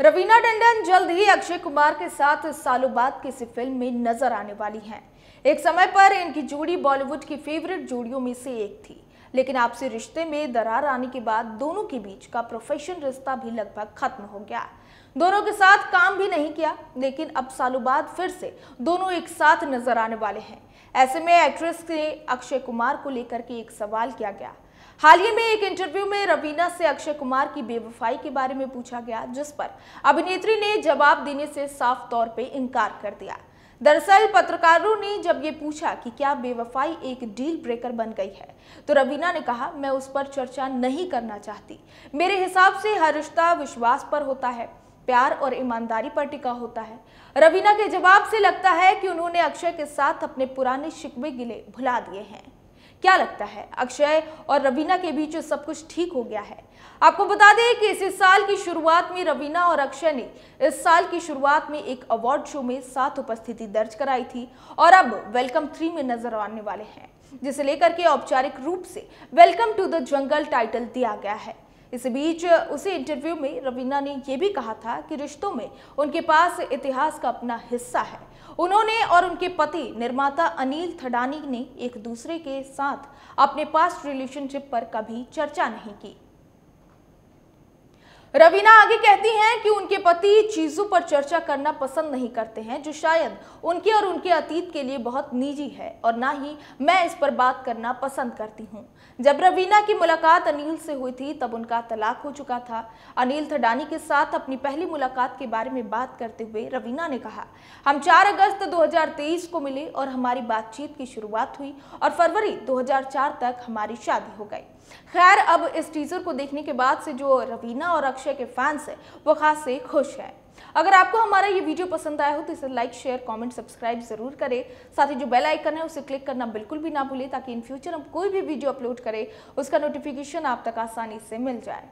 रवीना टंडन जल्द ही अक्षय कुमार के साथ सालों बाद किसी फिल्म में नजर आने वाली हैं। एक समय पर इनकी जोड़ी बॉलीवुड की फेवरेट जोड़ियों में से एक थी लेकिन आपसी रिश्ते में दरार आने के बाद दोनों के बीच का प्रोफेशन रिश्ता भी लगभग खत्म हो गया दोनों के साथ काम भी नहीं किया लेकिन अब सालों बाद फिर से दोनों एक साथ नजर आने वाले हैं ऐसे में एक्ट्रेस ने अक्षय कुमार को लेकर के एक सवाल किया गया हाल ही में एक इंटरव्यू में रवीना से अक्षय कुमार की बेवफाई के बारे में पूछा गया जिस पर अभिनेत्री ने जवाब देने से साफ तौर पर इनकार कर दिया दरअसल पत्रकारों ने जब ये पूछा कि क्या बेवफाई एक डील ब्रेकर बन गई है तो रवीना ने कहा मैं उस पर चर्चा नहीं करना चाहती मेरे हिसाब से हर रिश्ता विश्वास पर होता है प्यार और ईमानदारी पर टिका होता है रवीना के जवाब से लगता है कि उन्होंने अक्षय के साथ अपने पुराने शिकवे गिले भुला दिए हैं क्या लगता है अक्षय और रवीना के बीच सब कुछ ठीक हो गया है आपको बता दें कि इसी साल की शुरुआत में रवीना और अक्षय ने इस साल की शुरुआत में एक अवार्ड शो में साथ उपस्थिति दर्ज कराई थी और अब वेलकम थ्री में नजर आने वाले हैं जिसे लेकर के औपचारिक रूप से welcome to the jungle title दिया गया है इस बीच उसी इंटरव्यू में रवीना ने यह भी कहा था कि रिश्तों में उनके पास इतिहास का अपना हिस्सा है उन्होंने और उनके पति निर्माता अनिल थडानी ने एक दूसरे के साथ अपने पास्ट रिलेशनशिप पर कभी चर्चा नहीं की रवीना आगे कहती हैं कि उनके पति चीज़ों पर चर्चा करना पसंद नहीं करते हैं जो शायद उनके और उनके अतीत के लिए बहुत निजी है और ना ही मैं इस पर बात करना पसंद करती हूँ जब रवीना की मुलाकात अनिल से हुई थी तब उनका तलाक हो चुका था अनिल थडानी के साथ अपनी पहली मुलाकात के बारे में बात करते हुए रवीना ने कहा हम चार अगस्त दो को मिले और हमारी बातचीत की शुरुआत हुई और फरवरी दो तक हमारी शादी हो गई खैर अब इस टीजर को देखने के बाद से जो रवीना और अक्षय अक्षय के फैंस हैं वो खास से खुश हैं अगर आपको हमारा ये वीडियो पसंद आया हो तो इसे लाइक शेयर कमेंट सब्सक्राइब जरूर करें साथ ही जो बेल आइकन है उसे क्लिक करना बिल्कुल भी ना भूलें ताकि इन फ्यूचर हम कोई भी वीडियो अपलोड करें उसका नोटिफिकेशन आप तक आसानी से मिल जाए